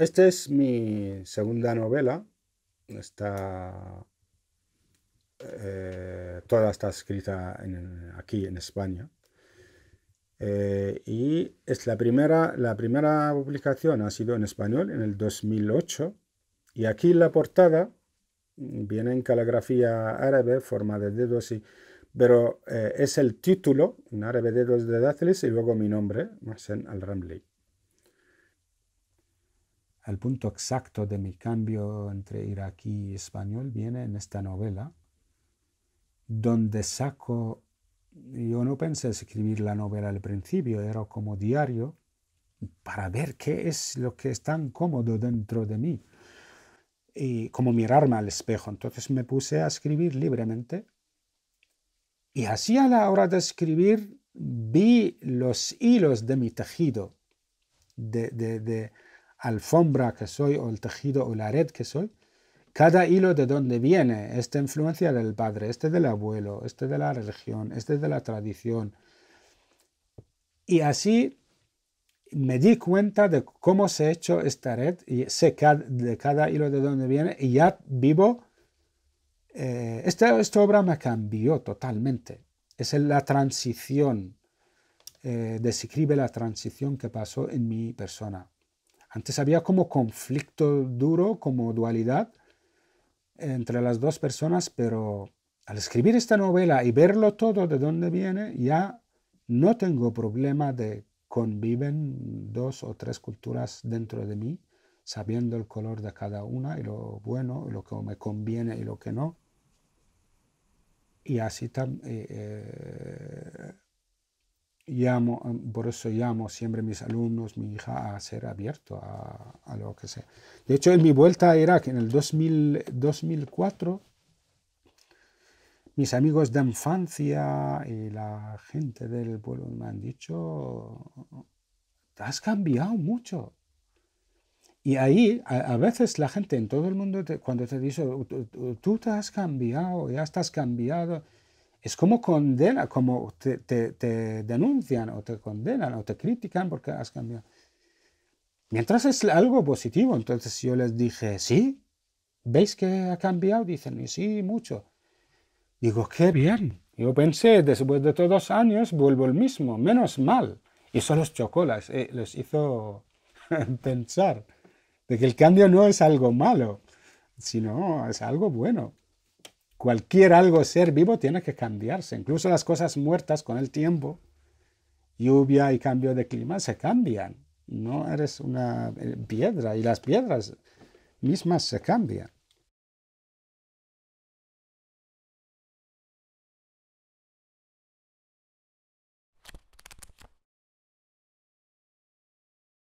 Esta es mi segunda novela. Está, eh, toda está escrita aquí en España. Eh, y es la primera, la primera publicación ha sido en español en el 2008. Y aquí la portada mm, viene en caligrafía árabe, forma de dedos, pero eh, es el título en árabe dedos de dátiles y luego mi nombre, Marcel al el punto exacto de mi cambio entre iraquí y español viene en esta novela, donde saco, yo no pensé escribir la novela al principio, era como diario, para ver qué es lo que es tan cómodo dentro de mí y como mirarme al espejo. Entonces me puse a escribir libremente y así a la hora de escribir vi los hilos de mi tejido, de alfombra que soy o el tejido o la red que soy, cada hilo de dónde viene, esta influencia del padre, este del abuelo, este de la religión, este de la tradición. Y así me di cuenta de cómo se ha hecho esta red y sé de cada hilo de dónde viene y ya vivo. Eh, esta, obra me cambió totalmente. Es la transición, eh, describe la transición que pasó en mi persona. Antes había como conflicto duro, como dualidad entre las dos personas, pero al escribir esta novela y verlo todo de dónde viene, ya no tengo problema de conviven dos o tres culturas dentro de mí, sabiendo el color de cada una y lo bueno, lo que me conviene y lo que no. Y así también. Eh, eh, llamo, por eso llamo siempre a mis alumnos, mi hija, a ser abierto a, a, lo que sea. De hecho, en mi vuelta a Irak en el 2004, mis amigos de infancia y la gente del pueblo me han dicho, te has cambiado mucho. Y ahí, a, veces la gente en todo el mundo, cuando te dice, tú te has cambiado, ya estás cambiado, es como condena, como te, denuncian o te condenan o te critican porque has cambiado. Mientras es algo positivo, entonces yo les dije, sí, ¿veis que ha cambiado? Dicen, sí, mucho. Digo, qué bien. Yo pensé, después de todos los años vuelvo el mismo, menos mal. Y eso los chocó, eh, les, hizo pensar de que el cambio no es algo malo, sino es algo bueno. Cualquier algo ser vivo tiene que cambiarse. Incluso las cosas muertas con el tiempo, lluvia y cambio de clima, se cambian. No eres una eh, piedra y las piedras mismas se cambian.